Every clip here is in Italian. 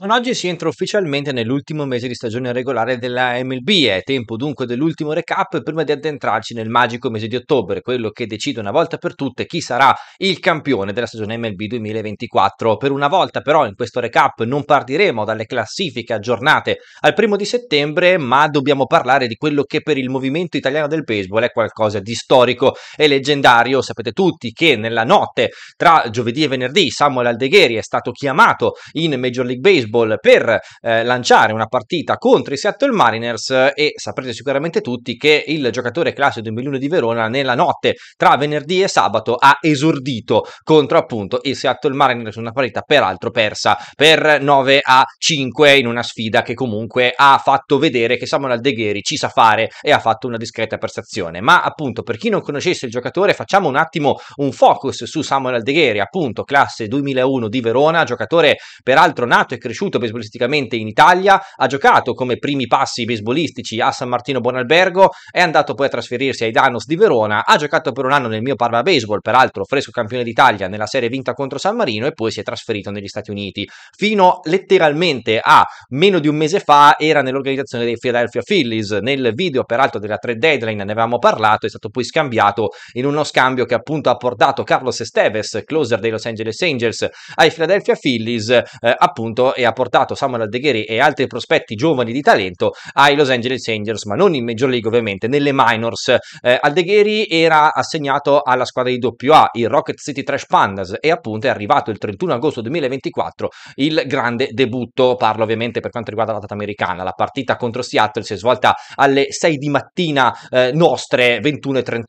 Con oggi si entra ufficialmente nell'ultimo mese di stagione regolare della MLB, è tempo dunque dell'ultimo recap prima di addentrarci nel magico mese di ottobre, quello che decide una volta per tutte chi sarà il campione della stagione MLB 2024. Per una volta però in questo recap non partiremo dalle classifiche aggiornate al primo di settembre, ma dobbiamo parlare di quello che per il movimento italiano del baseball è qualcosa di storico e leggendario. Sapete tutti che nella notte tra giovedì e venerdì Samuel Aldegheri è stato chiamato in Major League Baseball baseball per eh, lanciare una partita contro i Seattle Mariners eh, e saprete sicuramente tutti che il giocatore classico 2001 di Verona nella notte tra venerdì e sabato ha esordito contro appunto i Seattle Mariners una partita peraltro persa per 9 a 5 in una sfida che comunque ha fatto vedere che Samuel Aldegheri ci sa fare e ha fatto una discreta prestazione ma appunto per chi non conoscesse il giocatore facciamo un attimo un focus su Samuel Aldegheri appunto classe 2001 di Verona giocatore peraltro nato e cresciuto cresciuto beisbolisticamente in Italia, ha giocato come primi passi baseballistici a San Martino Buonalbergo, è andato poi a trasferirsi ai Danos di Verona, ha giocato per un anno nel mio Parma Baseball, peraltro fresco campione d'Italia nella serie vinta contro San Marino e poi si è trasferito negli Stati Uniti. Fino letteralmente a meno di un mese fa era nell'organizzazione dei Philadelphia Phillies, nel video peraltro della 3 deadline ne avevamo parlato, è stato poi scambiato in uno scambio che appunto ha portato Carlos Esteves, closer dei Los Angeles Angels, ai Philadelphia Phillies, eh, appunto e ha ha portato Samuel Aldegheri e altri prospetti giovani di talento ai Los Angeles Angels, ma non in Major League ovviamente, nelle minors. Eh, Aldegheri era assegnato alla squadra di AA, il Rocket City Trash Pandas, e appunto è arrivato il 31 agosto 2024 il grande debutto, parlo ovviamente per quanto riguarda la data americana, la partita contro Seattle si è svolta alle 6 di mattina eh, nostre, 21.38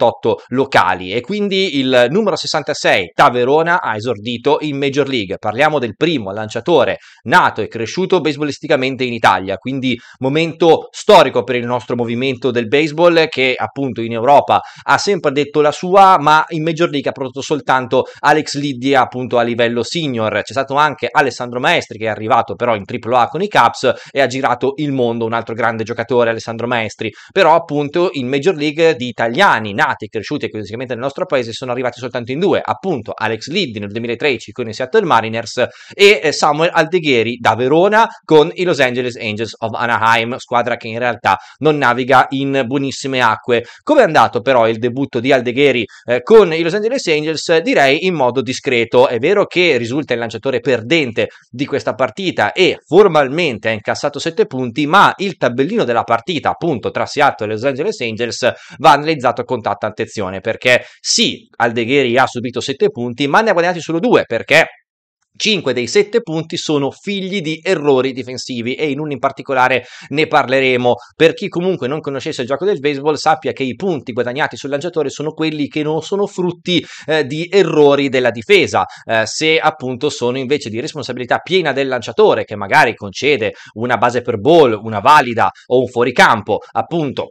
locali, e quindi il numero 66 Taverona ha esordito in Major League. Parliamo del primo lanciatore nato nato e cresciuto baseballisticamente in Italia, quindi momento storico per il nostro movimento del baseball che appunto in Europa ha sempre detto la sua, ma in Major League ha prodotto soltanto Alex Liddy appunto a livello senior, c'è stato anche Alessandro Maestri che è arrivato però in AAA con i Caps e ha girato il mondo, un altro grande giocatore Alessandro Maestri, però appunto in Major League di italiani nati e cresciuti economicamente nel nostro paese sono arrivati soltanto in due, appunto Alex Liddy nel 2013 con i Seattle Mariners e eh, Samuel Aldegheri derby da Verona con i Los Angeles Angels of Anaheim, squadra che in realtà non naviga in buonissime acque. Come è andato però il debutto di Aldegheri eh, con i Los Angeles Angels? Direi in modo discreto. È vero che risulta il lanciatore perdente di questa partita e formalmente ha incassato 7 punti, ma il tabellino della partita, appunto, tra Seattle e Los Angeles Angels va analizzato con tanta attenzione perché sì, Aldegheri ha subito 7 punti, ma ne ha guadagnati solo 2 perché 5 dei 7 punti sono figli di errori difensivi e in uno in particolare ne parleremo. Per chi comunque non conoscesse il gioco del baseball sappia che i punti guadagnati sul lanciatore sono quelli che non sono frutti eh, di errori della difesa, eh, se appunto sono invece di responsabilità piena del lanciatore che magari concede una base per ball, una valida o un fuoricampo, appunto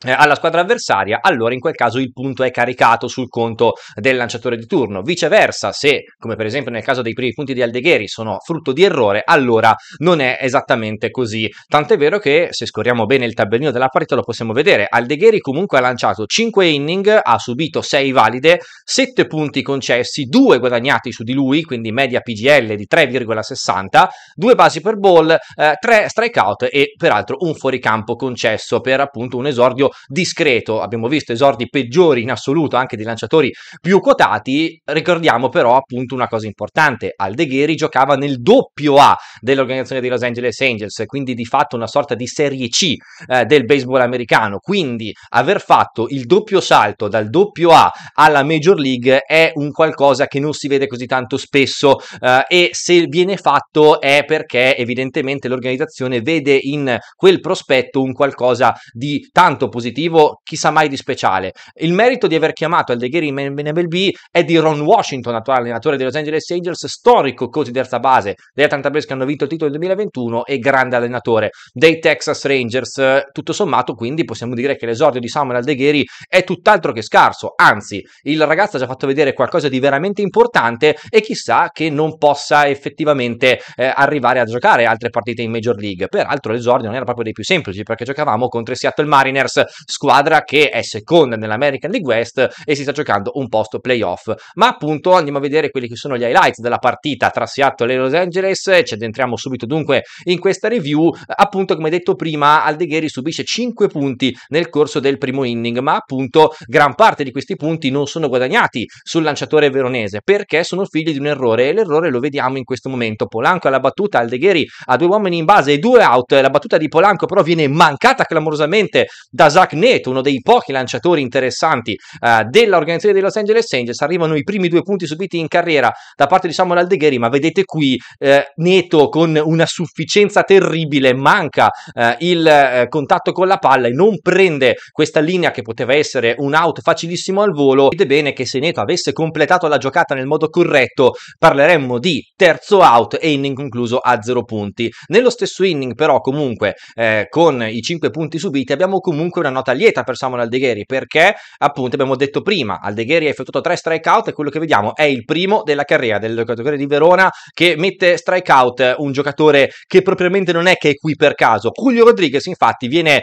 eh, alla squadra avversaria, allora in quel caso il punto è caricato sul conto del lanciatore di turno. Viceversa, se, come per esempio nel caso dei primi punti di Aldegheri, sono frutto di errore, allora non è esattamente così. Tant'è vero che, se scorriamo bene il tabellino della partita, lo possiamo vedere. Aldegheri comunque ha lanciato 5 inning, ha subito 6 valide, 7 punti concessi, 2 guadagnati su di lui, quindi media PGL di 3,60, 2 basi per ball, eh, 3 strikeout e peraltro un fuoricampo concesso per appunto un esordio discreto, abbiamo visto esordi peggiori in assoluto anche di lanciatori più quotati, ricordiamo però appunto una cosa importante, Aldegheri giocava nel doppio A dell'organizzazione dei Los Angeles Angels, quindi di fatto una sorta di serie C eh, del baseball americano, quindi aver fatto il doppio salto dal doppio A alla Major League è un qualcosa che non si vede così tanto spesso eh, e se viene fatto è perché evidentemente l'organizzazione vede in quel prospetto un qualcosa di tanto positivo positivo, chissà mai di speciale. Il merito di aver chiamato Aldegheri in MLB è di Ron Washington, attuale allenatore dei Los Angeles Angels, storico coach di terza base dei Atlanta Braves che hanno vinto il titolo del 2021 e grande allenatore dei Texas Rangers. Tutto sommato, quindi, possiamo dire che l'esordio di Samuel Aldegheri è tutt'altro che scarso, anzi, il ragazzo ha già fatto vedere qualcosa di veramente importante e chissà che non possa effettivamente eh, arrivare a giocare altre partite in Major League. Peraltro l'esordio non era proprio dei più semplici perché giocavamo contro i Seattle Mariners squadra che è seconda nell'American League West e si sta giocando un posto playoff. Ma appunto andiamo a vedere quelli che sono gli highlights della partita tra Seattle e Los Angeles, ci addentriamo subito dunque in questa review, appunto come detto prima Aldegheri subisce 5 punti nel corso del primo inning, ma appunto gran parte di questi punti non sono guadagnati sul lanciatore veronese perché sono figli di un errore e l'errore lo vediamo in questo momento. Polanco alla battuta, Aldegheri ha due uomini in base e due out, la battuta di Polanco però viene mancata clamorosamente da Zach Neto, uno dei pochi lanciatori interessanti eh, dell'organizzazione dei Los Angeles Angels, arrivano i primi due punti subiti in carriera da parte di Samuel Aldegheri, ma vedete qui eh, Neto con una sufficienza terribile, manca eh, il eh, contatto con la palla e non prende questa linea che poteva essere un out facilissimo al volo. Vedete bene che se Neto avesse completato la giocata nel modo corretto, parleremmo di terzo out e inning concluso a zero punti. Nello stesso inning però comunque eh, con i cinque punti subiti abbiamo comunque una una nota lieta per Samuel Aldegheri perché appunto abbiamo detto prima Aldegheri ha effettuato tre strikeout e quello che vediamo è il primo della carriera del giocatore di Verona che mette strikeout un giocatore che propriamente non è che è qui per caso Julio Rodriguez infatti viene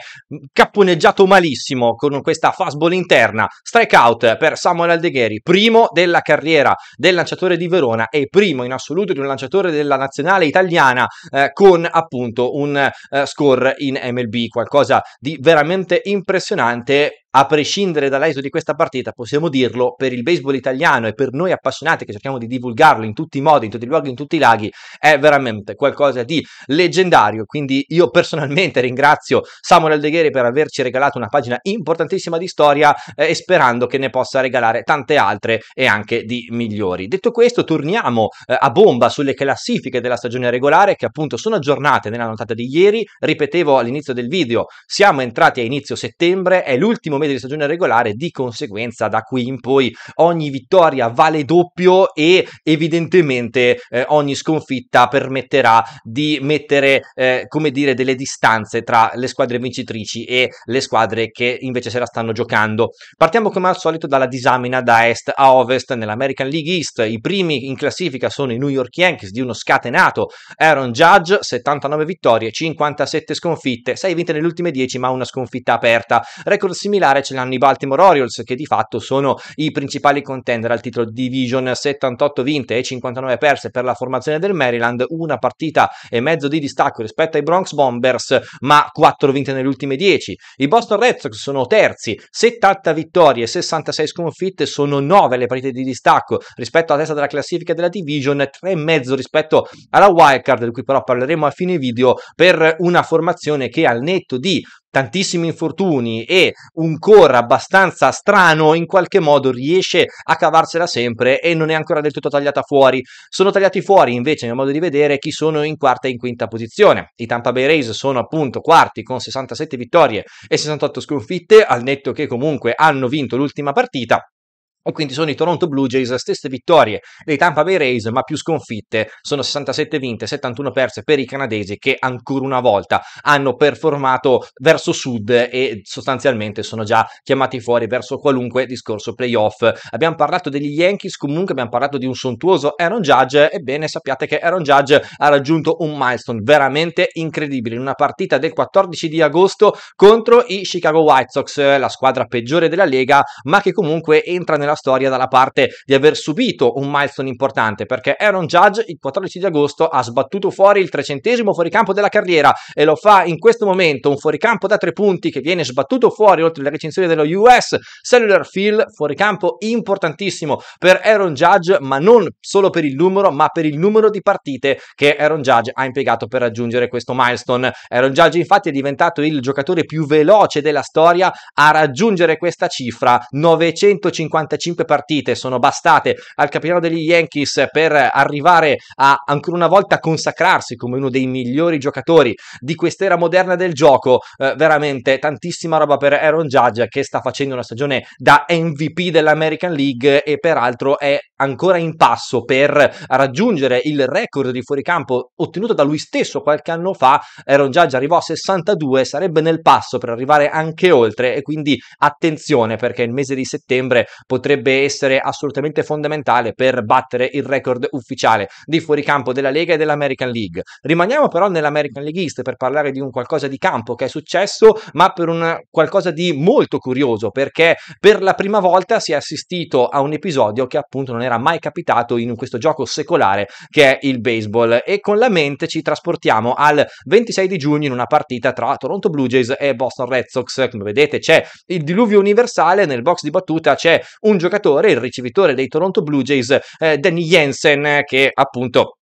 capponeggiato malissimo con questa fastball interna strikeout per Samuel Aldegheri primo della carriera del lanciatore di Verona e primo in assoluto di un lanciatore della nazionale italiana eh, con appunto un eh, score in MLB qualcosa di veramente importante impressionante a prescindere dall'esito di questa partita, possiamo dirlo, per il baseball italiano e per noi appassionati che cerchiamo di divulgarlo in tutti i modi, in tutti i luoghi, in tutti i laghi, è veramente qualcosa di leggendario. Quindi io personalmente ringrazio Samuel Degheri per averci regalato una pagina importantissima di storia eh, e sperando che ne possa regalare tante altre e anche di migliori. Detto questo, torniamo eh, a bomba sulle classifiche della stagione regolare che appunto sono aggiornate nella notata di ieri. Ripetevo all'inizio del video, siamo entrati a inizio settembre, è l'ultimo mese mese di stagione regolare, di conseguenza da qui in poi ogni vittoria vale doppio e evidentemente eh, ogni sconfitta permetterà di mettere, eh, come dire, delle distanze tra le squadre vincitrici e le squadre che invece se la stanno giocando. Partiamo come al solito dalla disamina da est a ovest nell'American League East. I primi in classifica sono i New York Yankees di uno scatenato Aaron Judge, 79 vittorie, 57 sconfitte, 6 vinte nelle ultime 10 ma una sconfitta aperta. Record similare gare ce l'hanno i Baltimore Orioles che di fatto sono i principali contender al titolo Division 78 vinte e 59 perse per la formazione del Maryland, una partita e mezzo di distacco rispetto ai Bronx Bombers, ma 4 vinte nelle ultime 10. I Boston Red Sox sono terzi, 70 vittorie, e 66 sconfitte, sono 9 le partite di distacco rispetto alla testa della classifica della Division, e mezzo rispetto alla Wildcard, di cui però parleremo a fine video, per una formazione che al netto di tantissimi infortuni e un core abbastanza strano, in qualche modo riesce a cavarsela sempre e non è ancora del tutto tagliata fuori. Sono tagliati fuori invece, nel modo di vedere, chi sono in quarta e in quinta posizione. I Tampa Bay Rays sono appunto quarti con 67 vittorie e 68 sconfitte, al netto che comunque hanno vinto l'ultima partita e quindi sono i Toronto Blue Jays, stesse vittorie dei Tampa Bay Rays, ma più sconfitte. Sono 67 vinte, 71 perse per i canadesi che ancora una volta hanno performato verso sud e sostanzialmente sono già chiamati fuori verso qualunque discorso playoff. Abbiamo parlato degli Yankees, comunque abbiamo parlato di un sontuoso Aaron Judge. Ebbene, sappiate che Aaron Judge ha raggiunto un milestone veramente incredibile in una partita del 14 di agosto contro i Chicago White Sox, la squadra peggiore della Lega, ma che comunque entra nella nella storia dalla parte di aver subito un milestone importante perché Aaron Judge il 14 di agosto ha sbattuto fuori il trecentesimo fuoricampo della carriera e lo fa in questo momento un fuoricampo da tre punti che viene sbattuto fuori oltre le recensioni dello US Cellular Field fuoricampo importantissimo per Aaron Judge ma non solo per il numero ma per il numero di partite che Aaron Judge ha impiegato per raggiungere questo milestone Aaron Judge infatti è diventato il giocatore più veloce della storia a raggiungere questa cifra 955 5 partite sono bastate al capitano degli Yankees per arrivare a ancora una volta consacrarsi come uno dei migliori giocatori di quest'era moderna del gioco, eh, veramente tantissima roba per Aaron Judge che sta facendo una stagione da MVP dell'American League e peraltro è ancora in passo per raggiungere il record di fuoricampo ottenuto da lui stesso qualche anno fa. Aaron Judge arrivò a 62, sarebbe nel passo per arrivare anche oltre e quindi attenzione perché il mese di settembre potrebbe potrebbe essere assolutamente fondamentale per battere il record ufficiale di fuoricampo della Lega e dell'American League. Rimaniamo però nell'American League East per parlare di un qualcosa di campo che è successo, ma per un qualcosa di molto curioso, perché per la prima volta si è assistito a un episodio che appunto non era mai capitato in questo gioco secolare che è il baseball e con la mente ci trasportiamo al 26 di giugno in una partita tra Toronto Blue Jays e Boston Red Sox. Come vedete c'è il diluvio universale, nel box di battuta c'è un giocatore giocatore, il ricevitore dei Toronto Blue Jays, eh, Danny Jensen, che appunto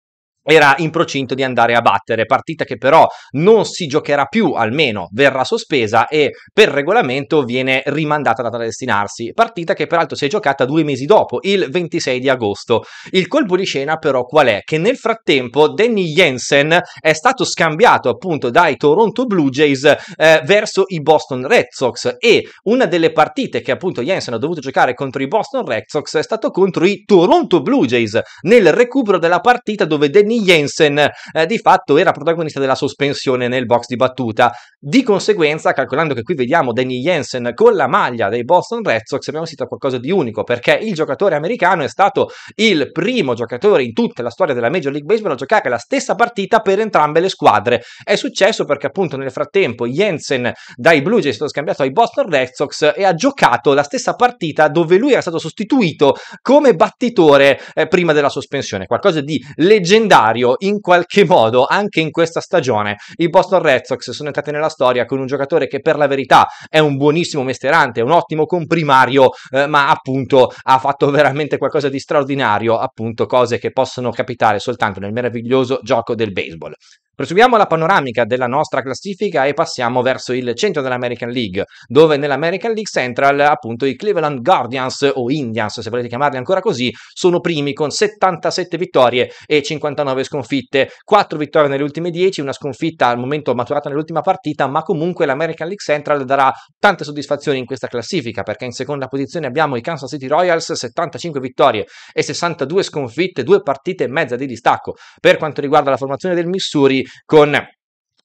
era in procinto di andare a battere, partita che però non si giocherà più, almeno verrà sospesa e per regolamento viene rimandata da destinarsi, partita che peraltro si è giocata due mesi dopo, il 26 di agosto. Il colpo di scena però qual è? Che nel frattempo Danny Jensen è stato scambiato appunto dai Toronto Blue Jays eh, verso i Boston Red Sox e una delle partite che appunto Jensen ha dovuto giocare contro i Boston Red Sox è stato contro i Toronto Blue Jays nel recupero della partita dove Danny Jensen eh, di fatto era protagonista della sospensione nel box di battuta. Di conseguenza, calcolando che qui vediamo Danny Jensen con la maglia dei Boston Red Sox, abbiamo sentito qualcosa di unico perché il giocatore americano è stato il primo giocatore in tutta la storia della Major League Baseball a giocare la stessa partita per entrambe le squadre. È successo perché appunto nel frattempo Jensen dai Blue Jays è stato scambiato ai Boston Red Sox e ha giocato la stessa partita dove lui era stato sostituito come battitore eh, prima della sospensione. Qualcosa di leggendario calendario, in qualche modo, anche in questa stagione, i Boston Red Sox sono entrati nella storia con un giocatore che per la verità è un buonissimo mesterante, un ottimo comprimario, eh, ma appunto ha fatto veramente qualcosa di straordinario, appunto cose che possono capitare soltanto nel meraviglioso gioco del baseball. Proseguiamo la panoramica della nostra classifica e passiamo verso il centro dell'American League, dove nell'American League Central appunto i Cleveland Guardians o Indians, se volete chiamarli ancora così, sono primi con 77 vittorie e 59 sconfitte, 4 vittorie nelle ultime 10, una sconfitta al momento maturata nell'ultima partita, ma comunque l'American League Central darà tante soddisfazioni in questa classifica, perché in seconda posizione abbiamo i Kansas City Royals, 75 vittorie e 62 sconfitte, due partite e mezza di distacco. Per quanto riguarda la formazione del Missouri, con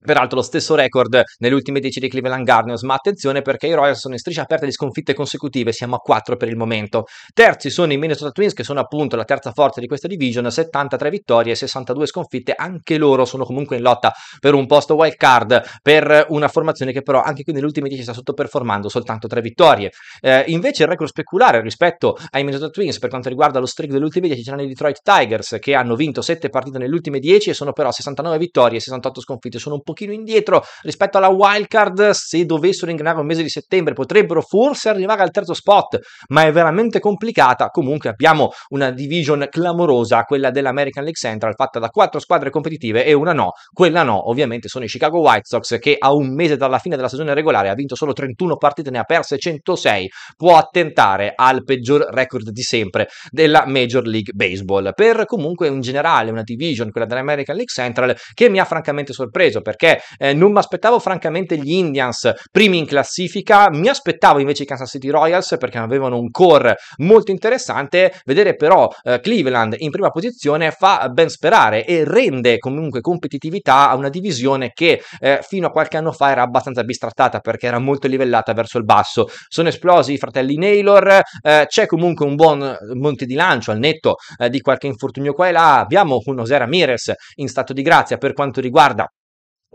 Peraltro lo stesso record nelle ultime 10 dei Cleveland Guardians, ma attenzione perché i Royals sono in striscia aperta di sconfitte consecutive, siamo a 4 per il momento. Terzi sono i Minnesota Twins che sono appunto la terza forza di questa division, 73 vittorie e 62 sconfitte, anche loro sono comunque in lotta per un posto wild card, per una formazione che però anche qui nelle ultime 10 sta sottoperformando soltanto 3 vittorie. Eh, invece il record speculare rispetto ai Minnesota Twins per quanto riguarda lo streak delle ultime 10 ce c'erano i Detroit Tigers che hanno vinto 7 partite nelle ultime 10 e sono però 69 vittorie e 68 sconfitte, sono un po' pochino indietro rispetto alla wildcard, se dovessero ingranare un mese di settembre potrebbero forse arrivare al terzo spot, ma è veramente complicata. Comunque abbiamo una division clamorosa, quella dell'American League Central, fatta da quattro squadre competitive e una no. Quella no, ovviamente, sono i Chicago White Sox che a un mese dalla fine della stagione regolare ha vinto solo 31 partite, ne ha perse 106, può attentare al peggior record di sempre della Major League Baseball. Per comunque un generale una division, quella dell'American League Central, che mi ha francamente sorpreso perché perché eh, non mi aspettavo francamente gli Indians primi in classifica, mi aspettavo invece i Kansas City Royals perché avevano un core molto interessante, vedere però eh, Cleveland in prima posizione fa ben sperare e rende comunque competitività a una divisione che eh, fino a qualche anno fa era abbastanza bistrattata perché era molto livellata verso il basso. Sono esplosi i fratelli Naylor, eh, c'è comunque un buon monte di lancio al netto eh, di qualche infortunio qua e là, abbiamo un Osera Mires in stato di grazia per quanto riguarda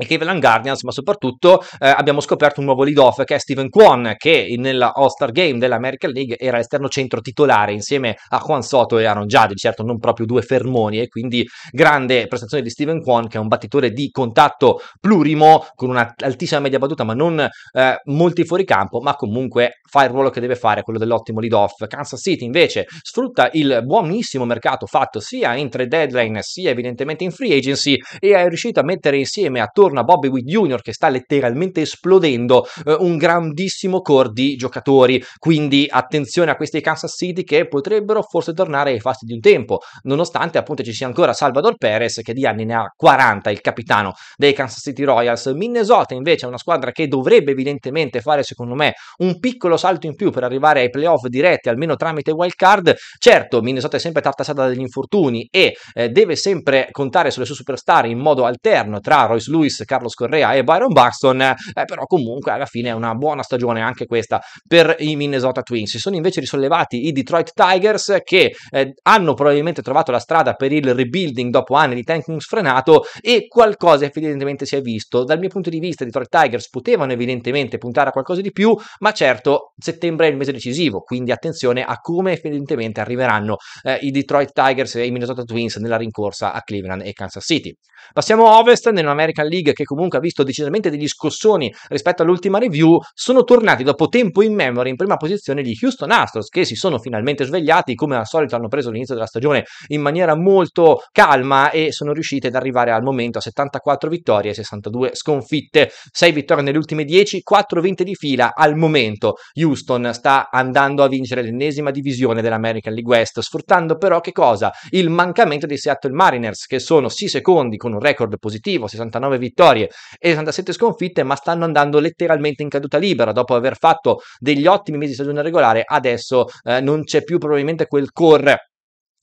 i Cleveland Guardians, ma soprattutto eh, abbiamo scoperto un nuovo lead-off che è Steven Kwon, che nella All-Star Game dell'American League era esterno centro titolare insieme a Juan Soto e Aaron Judge, certo non proprio due fermoni, e quindi grande prestazione di Steven Kwon, che è un battitore di contatto plurimo, con una altissima media battuta, ma non eh, molti fuori campo, ma comunque fa il ruolo che deve fare, quello dell'ottimo lead-off. Kansas City invece sfrutta il buonissimo mercato fatto sia in tre deadline, sia evidentemente in free agency, e è riuscito a mettere insieme attorno attorno a Bobby Witt Jr. che sta letteralmente esplodendo eh, un grandissimo core di giocatori, quindi attenzione a questi Kansas City che potrebbero forse tornare ai fasti di un tempo, nonostante appunto ci sia ancora Salvador Perez che di anni ne ha 40, il capitano dei Kansas City Royals. Minnesota invece è una squadra che dovrebbe evidentemente fare secondo me un piccolo salto in più per arrivare ai playoff diretti, almeno tramite wild card. Certo, Minnesota è sempre tartassata dagli infortuni e eh, deve sempre contare sulle sue superstar in modo alterno tra Royce Lewis Carlos Correa e Byron Buxton, eh, però comunque alla fine è una buona stagione anche questa per i Minnesota Twins. Si sono invece risollevati i Detroit Tigers che eh, hanno probabilmente trovato la strada per il rebuilding dopo anni di tanking sfrenato e qualcosa evidentemente si è visto. Dal mio punto di vista i Detroit Tigers potevano evidentemente puntare a qualcosa di più, ma certo settembre è il mese decisivo, quindi attenzione a come evidentemente arriveranno eh, i Detroit Tigers e i Minnesota Twins nella rincorsa a Cleveland e Kansas City. Passiamo a ovest nell'American League League, che comunque ha visto decisamente degli scossoni rispetto all'ultima review, sono tornati dopo tempo in memoria in prima posizione gli Houston Astros, che si sono finalmente svegliati, come al solito hanno preso l'inizio della stagione in maniera molto calma e sono riusciti ad arrivare al momento a 74 vittorie e 62 sconfitte, 6 vittorie nelle ultime 10, 4 vinte di fila al momento. Houston sta andando a vincere l'ennesima divisione dell'American League West, sfruttando però che cosa? Il mancamento dei Seattle Mariners, che sono sì secondi con un record positivo, 69 vittorie, vittorie e 67 sconfitte, ma stanno andando letteralmente in caduta libera dopo aver fatto degli ottimi mesi di stagione regolare. Adesso eh, non c'è più probabilmente quel core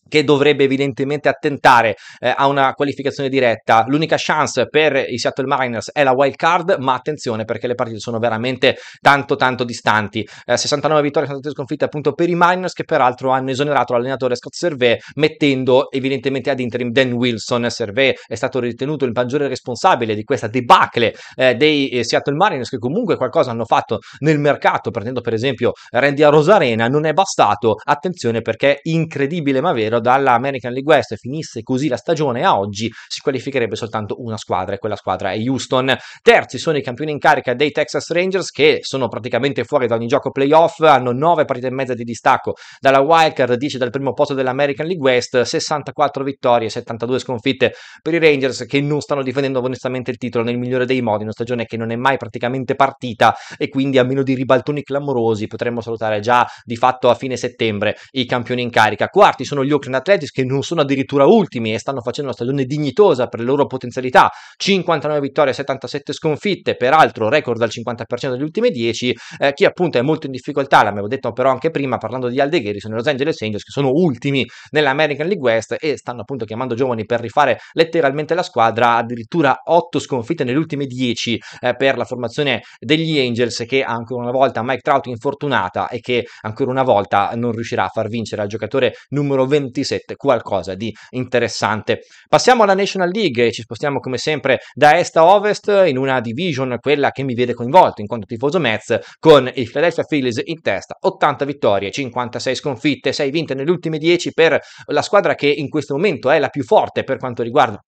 che dovrebbe evidentemente attentare eh, a una qualificazione diretta. L'unica chance per i Seattle Mariners è la wild card, ma attenzione perché le partite sono veramente tanto tanto distanti. Eh, 69 vittorie, 63 sconfitte appunto per i Mariners che peraltro hanno esonerato l'allenatore Scott Servet mettendo evidentemente ad interim Dan Wilson. Servet è stato ritenuto il maggiore responsabile di questa debacle eh, dei eh, Seattle Mariners che comunque qualcosa hanno fatto nel mercato prendendo per esempio Randy a Rosarena, non è bastato, attenzione perché incredibile ma vero ovvero dalla American League West, e finisse così la stagione a oggi, si qualificherebbe soltanto una squadra e quella squadra è Houston. Terzi sono i campioni in carica dei Texas Rangers che sono praticamente fuori da ogni gioco playoff, hanno 9 partite e mezza di distacco dalla wildcard, 10 dal primo posto dell'American League West, 64 vittorie, e 72 sconfitte per i Rangers che non stanno difendendo onestamente il titolo nel migliore dei modi, una stagione che non è mai praticamente partita e quindi a meno di ribaltoni clamorosi potremmo salutare già di fatto a fine settembre i campioni in carica. Quarti sono gli Oakland Oakland Athletics che non sono addirittura ultimi e stanno facendo una stagione dignitosa per le loro potenzialità, 59 vittorie, 77 sconfitte, peraltro record al 50% degli ultimi 10, eh, chi appunto è molto in difficoltà, l'avevo detto però anche prima parlando di Aldegheri, sono i Los Angeles Angels che sono ultimi nell'American League West e stanno appunto chiamando giovani per rifare letteralmente la squadra, addirittura 8 sconfitte nelle ultime 10 eh, per la formazione degli Angels che ancora una volta Mike Trout infortunata e che ancora una volta non riuscirà a far vincere al giocatore numero 20 27 qualcosa di interessante. Passiamo alla National League e ci spostiamo come sempre da est a ovest in una division, quella che mi vede coinvolto in quanto tifoso Mets, con il Philadelphia Phillies in testa, 80 vittorie, 56 sconfitte, 6 vinte nelle ultime 10 per la squadra che in questo momento è la più forte per quanto riguarda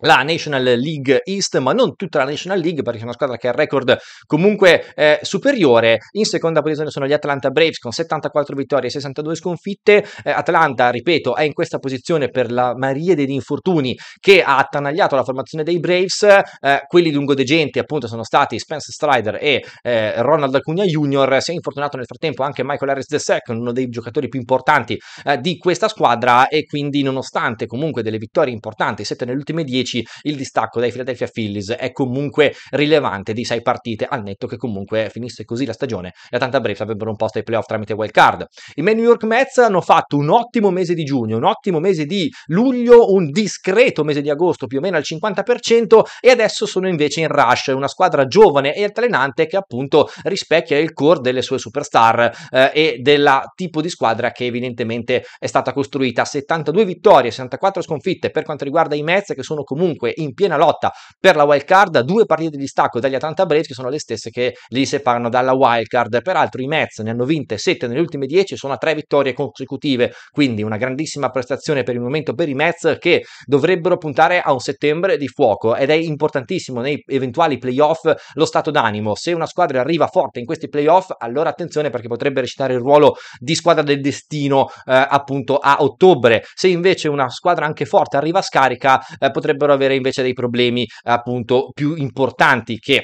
la National League East, ma non tutta la National League perché è una squadra che ha il record comunque eh, superiore. In seconda posizione sono gli Atlanta Braves con 74 vittorie e 62 sconfitte. Eh, Atlanta, ripeto, è in questa posizione per la Maria degli infortuni che ha attanagliato la formazione dei Braves. Eh, quelli lungodegenti appunto sono stati Spence Strider e eh, Ronald Acuna Jr. Si è infortunato nel frattempo anche Michael Harris II, uno dei giocatori più importanti eh, di questa squadra e quindi nonostante comunque delle vittorie importanti, 7 nelle ultime 10, dici il distacco dai Philadelphia Phillies è comunque rilevante di 6 partite al netto che comunque finisse così la stagione gli tanta Braves avrebbero un posto ai playoff tramite wild card. I New York Mets hanno fatto un ottimo mese di giugno, un ottimo mese di luglio, un discreto mese di agosto più o meno al 50% e adesso sono invece in rush, una squadra giovane e altalenante che appunto rispecchia il core delle sue superstar eh, e del tipo di squadra che evidentemente è stata costruita. 72 vittorie, 64 sconfitte per quanto riguarda i Mets che sono comunque comunque in piena lotta per la wild card, due partite di distacco dagli Atlanta Braves che sono le stesse che li separano dalla wild card. Peraltro i Mets ne hanno vinte 7 nelle ultime 10, sono a 3 vittorie consecutive, quindi una grandissima prestazione per il momento per i Mets che dovrebbero puntare a un settembre di fuoco ed è importantissimo nei eventuali playoff lo stato d'animo. Se una squadra arriva forte in questi playoff, allora attenzione perché potrebbe recitare il ruolo di squadra del destino eh, appunto a ottobre. Se invece una squadra anche forte arriva scarica, eh, potrebbero potrebbero avere invece dei problemi appunto più importanti che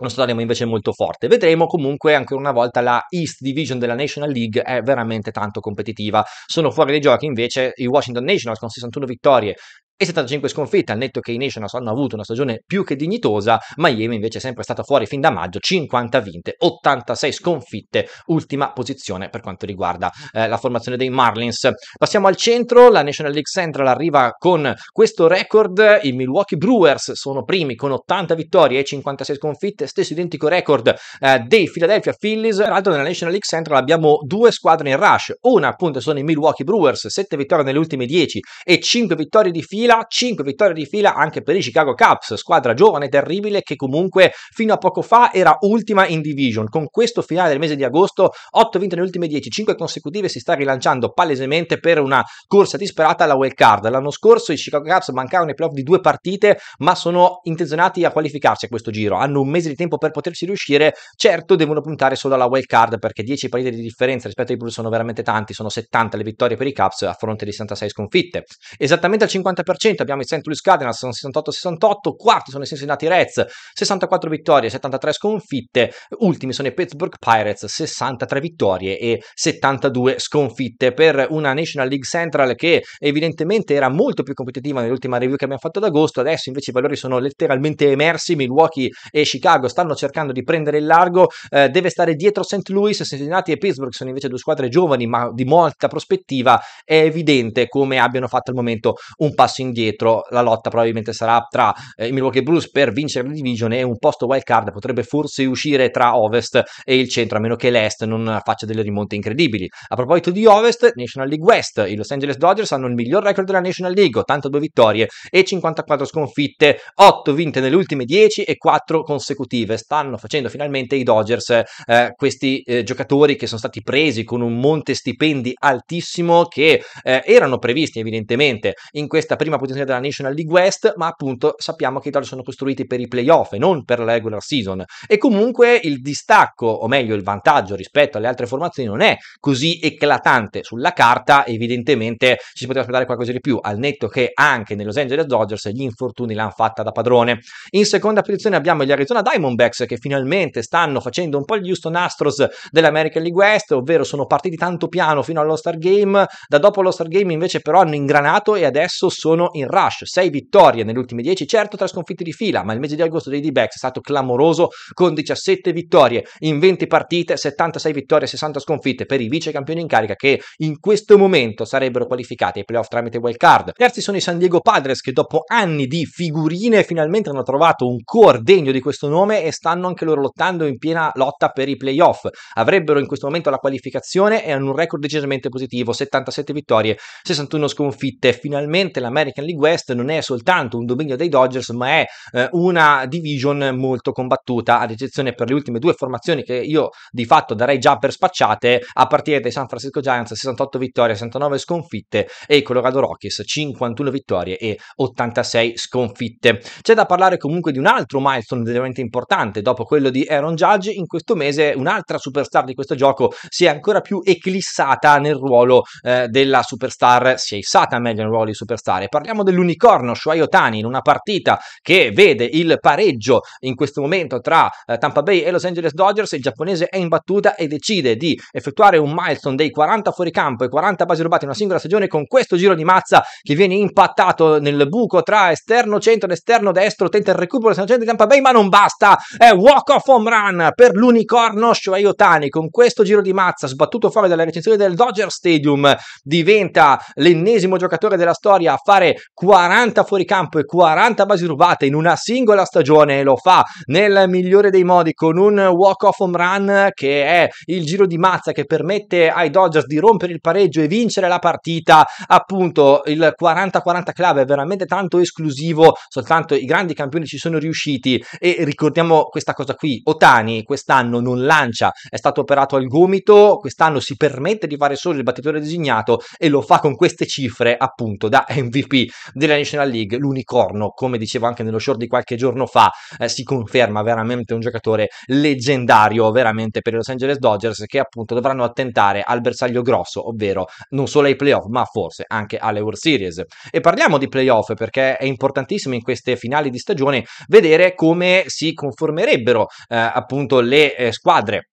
una squadra invece molto forte. Vedremo comunque ancora una volta la East Division della National League è veramente tanto competitiva. Sono fuori dai giochi invece i Washington Nationals con 61 vittorie, e 75 sconfitte, al netto che i Nationals hanno avuto una stagione più che dignitosa, Miami invece è sempre stata fuori fin da maggio, 50 vinte, 86 sconfitte, ultima posizione per quanto riguarda eh, la formazione dei Marlins. Passiamo al centro, la National League Central arriva con questo record, i Milwaukee Brewers sono primi con 80 vittorie e 56 sconfitte, stesso identico record eh, dei Philadelphia Phillies, tra l'altro nella National League Central abbiamo due squadre in rush, una appunto sono i Milwaukee Brewers, 7 vittorie nelle ultime 10 e 5 vittorie di fila, fila, 5 vittorie di fila anche per i Chicago Cubs, squadra giovane e terribile che comunque fino a poco fa era ultima in division. Con questo finale del mese di agosto, 8 vinte nelle ultime 10, 5 consecutive, si sta rilanciando palesemente per una corsa disperata alla wild card. L'anno scorso i Chicago Cubs mancavano i playoff di due partite, ma sono intenzionati a qualificarsi a questo giro. Hanno un mese di tempo per poterci riuscire, certo devono puntare solo alla wild card perché 10 partite di differenza rispetto ai Blues sono veramente tanti, sono 70 le vittorie per i Cubs a fronte di 66 sconfitte. Esattamente al 50% abbiamo i St. Louis Cardinals 68-68, quarti sono i Cincinnati Reds, 64 vittorie, 73 sconfitte, ultimi sono i Pittsburgh Pirates, 63 vittorie e 72 sconfitte per una National League Central che evidentemente era molto più competitiva nell'ultima review che abbiamo fatto ad agosto, adesso invece i valori sono letteralmente emersi, Milwaukee e Chicago stanno cercando di prendere il largo, eh, deve stare dietro St. Louis, Cincinnati e Pittsburgh sono invece due squadre giovani ma di molta prospettiva, è evidente come abbiano fatto al momento un passo passi indietro, la lotta probabilmente sarà tra eh, i Milwaukee Blues per vincere la division e un posto wild card potrebbe forse uscire tra Ovest e il centro, a meno che l'Est non faccia delle rimonte incredibili. A proposito di Ovest, National League West, i Los Angeles Dodgers hanno il miglior record della National League, 82 vittorie e 54 sconfitte, 8 vinte nelle ultime 10 e 4 consecutive. Stanno facendo finalmente i Dodgers eh, questi eh, giocatori che sono stati presi con un monte stipendi altissimo che eh, erano previsti evidentemente in questa prima prima posizione della National League West, ma appunto sappiamo che i titoli sono costruiti per i playoff e non per la regular season. E comunque il distacco, o meglio il vantaggio rispetto alle altre formazioni, non è così eclatante sulla carta. Evidentemente ci si poteva aspettare qualcosa di più, al netto che anche nei Los Angeles Dodgers gli infortuni l'hanno fatta da padrone. In seconda posizione abbiamo gli Arizona Diamondbacks che finalmente stanno facendo un po' gli Houston Astros dell'American League West, ovvero sono partiti tanto piano fino allo Star Game, da dopo lo Star Game invece però hanno ingranato e adesso sono sono in rush, 6 vittorie nelle ultime 10, certo tra sconfitte di fila, ma il mese di agosto dei D-Backs è stato clamoroso con 17 vittorie in 20 partite, 76 vittorie e 60 sconfitte per i vice campioni in carica che in questo momento sarebbero qualificati ai playoff tramite wild card. Terzi sono i San Diego Padres che dopo anni di figurine finalmente hanno trovato un core degno di questo nome e stanno anche loro lottando in piena lotta per i playoff. Avrebbero in questo momento la qualificazione e hanno un record decisamente positivo, 77 vittorie, 61 sconfitte. Finalmente l'America l'American League West non è soltanto un dominio dei Dodgers, ma è eh, una division molto combattuta, ad eccezione per le ultime due formazioni che io di fatto darei già per spacciate, a partire dai San Francisco Giants 68 vittorie, 69 sconfitte e i Colorado Rockies 51 vittorie e 86 sconfitte. C'è da parlare comunque di un altro milestone veramente importante, dopo quello di Aaron Judge, in questo mese un'altra superstar di questo gioco si è ancora più eclissata nel ruolo eh, della superstar, si è issata meglio nel ruolo di superstar, e parliamo dell'unicorno Shuai Otani in una partita che vede il pareggio in questo momento tra eh, Tampa Bay e Los Angeles Dodgers, il giapponese è in battuta e decide di effettuare un milestone dei 40 fuoricampo e 40 basi rubate in una singola stagione con questo giro di mazza che viene impattato nel buco tra esterno centro ed esterno destro, tenta il recupero del di Tampa Bay ma non basta, è walk off home run per l'unicorno Shohei Otani con questo giro di mazza sbattuto fuori dalla recensione del Dodger Stadium diventa l'ennesimo giocatore della storia a fare è 40 fuoricampo e 40 basi rubate in una singola stagione e lo fa nel migliore dei modi con un walk-off home run che è il giro di mazza che permette ai Dodgers di rompere il pareggio e vincere la partita. Appunto, il 40-40 club è veramente tanto esclusivo, soltanto i grandi campioni ci sono riusciti e ricordiamo questa cosa qui, Otani quest'anno non lancia, è stato operato al gomito, quest'anno si permette di fare solo il battitore designato e lo fa con queste cifre appunto da MVP della National League, l'unicorno, come dicevo anche nello short di qualche giorno fa, eh, si conferma veramente un giocatore leggendario veramente per i Los Angeles Dodgers che appunto dovranno attentare al bersaglio grosso, ovvero non solo ai playoff ma forse anche alle World Series. E parliamo di playoff perché è importantissimo in queste finali di stagione vedere come si conformerebbero eh, appunto le eh, squadre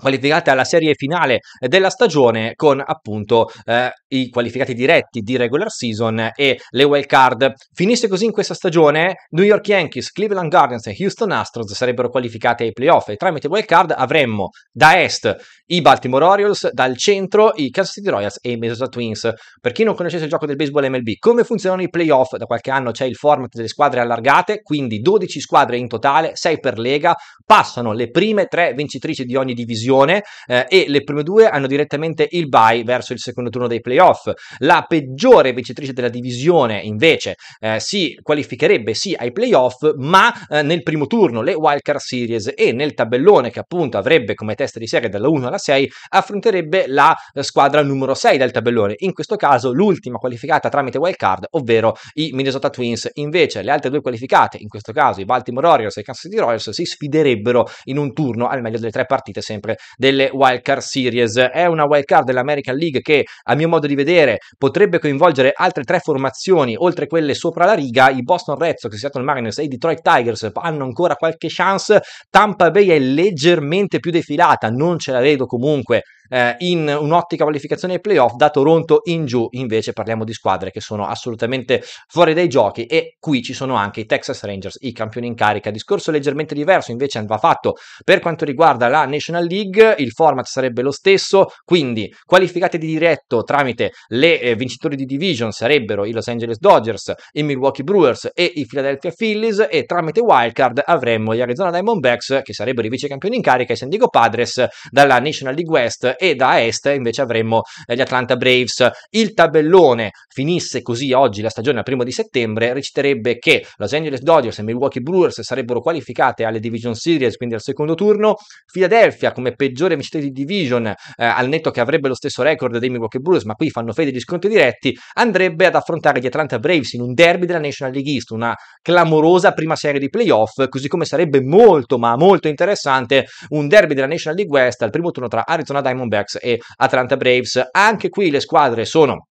qualificate alla serie finale della stagione con appunto eh, i qualificati diretti di regular season e le wild card. Finisse così in questa stagione, New York Yankees, Cleveland Guardians e Houston Astros sarebbero qualificate ai playoff e tramite wild card avremmo da est i Baltimore Orioles, dal centro i Kansas City Royals e i Minnesota Twins. Per chi non conoscesse il gioco del baseball MLB, come funzionano i playoff? Da qualche anno c'è il format delle squadre allargate, quindi 12 squadre in totale, 6 per lega, passano le prime 3 vincitrici di ogni divisione divisione eh, e le prime due hanno direttamente il bye verso il secondo turno dei playoff. La peggiore vincitrice della divisione invece eh, si qualificherebbe sì ai playoff ma eh, nel primo turno le wildcard series e nel tabellone che appunto avrebbe come testa di serie dalla 1 alla 6 affronterebbe la eh, squadra numero 6 del tabellone, in questo caso l'ultima qualificata tramite wildcard ovvero i Minnesota Twins, invece le altre due qualificate, in questo caso i Baltimore Orioles e i Kansas City Royals si sfiderebbero in un turno al meglio delle tre partite sempre delle Wild Card series. È una Wild Card dell'American League che, a mio modo di vedere, potrebbe coinvolgere altre tre formazioni oltre quelle sopra la riga. I Boston Red Sox, Seattle Mariners e i Detroit Tigers hanno ancora qualche chance. Tampa Bay è leggermente più defilata, non ce la vedo comunque eh, in un'ottica qualificazione ai playoff da Toronto in giù invece parliamo di squadre che sono assolutamente fuori dai giochi e qui ci sono anche i Texas Rangers i campioni in carica discorso leggermente diverso invece va fatto per quanto riguarda la National League League, il format sarebbe lo stesso, quindi qualificate di diretto tramite le eh, vincitori di division sarebbero i Los Angeles Dodgers, i Milwaukee Brewers e i Philadelphia Phillies e tramite wildcard avremmo gli Arizona Diamondbacks che sarebbero i vice campioni in carica, i San Diego Padres dalla National League West e da Est invece avremmo eh, gli Atlanta Braves. Il tabellone finisse così oggi la stagione al primo di settembre, reciterebbe che Los Angeles Dodgers e Milwaukee Brewers sarebbero qualificate alle Division Series, quindi al secondo turno, Philadelphia come peggiore vincitore di division, eh, al netto che avrebbe lo stesso record dei Milwaukee Brewers, ma qui fanno fede agli scontri diretti, andrebbe ad affrontare gli Atlanta Braves in un derby della National League East, una clamorosa prima serie di playoff, così come sarebbe molto ma molto interessante un derby della National League West al primo turno tra Arizona Diamondbacks e Atlanta Braves. Anche qui le squadre sono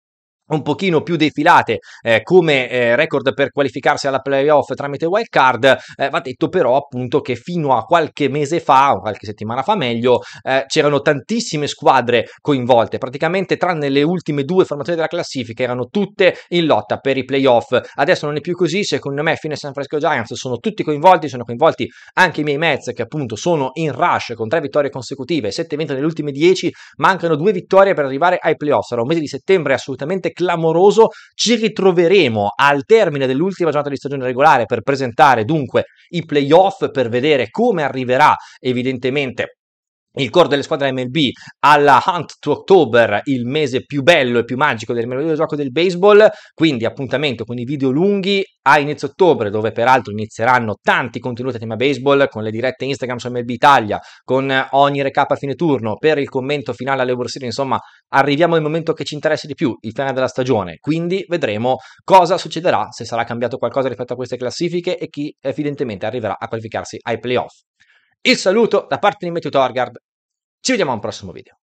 un pochino più defilate eh, come eh, record per qualificarsi alla playoff tramite wild card, eh, va detto però appunto che fino a qualche mese fa, o qualche settimana fa meglio, eh, c'erano tantissime squadre coinvolte, praticamente tranne le ultime due formazioni della classifica erano tutte in lotta per i playoff, adesso non è più così, secondo me fine San Francisco Giants sono tutti coinvolti, sono coinvolti anche i miei Mets che appunto sono in rush con tre vittorie consecutive, sette vinte nelle ultime dieci mancano due vittorie per arrivare ai playoff, sarà un mese di settembre assolutamente clamoroso, ci ritroveremo al termine dell'ultima giornata di stagione regolare per presentare dunque i playoff, per vedere come arriverà evidentemente il core delle squadre MLB alla Hunt to October, il mese più bello e più magico del meraviglioso gioco del baseball, quindi appuntamento con i video lunghi a inizio ottobre, dove peraltro inizieranno tanti contenuti a tema baseball, con le dirette Instagram su MLB Italia, con ogni recap a fine turno, per il commento finale alle World insomma, arriviamo al momento che ci interessa di più, il finale della stagione, quindi vedremo cosa succederà, se sarà cambiato qualcosa rispetto a queste classifiche e chi evidentemente arriverà a qualificarsi ai playoff. Il saluto da parte di Matthew Torgard. Ci vediamo a un prossimo video.